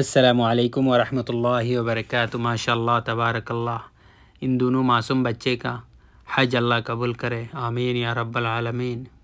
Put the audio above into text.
السلام علیکم ورحمۃ اللہ وبرکاتہ ماشاء اللہ تبارک اللہ ان دونوں معصوم بچے کا حج اللہ قبول کرے آمین یا رب العالمین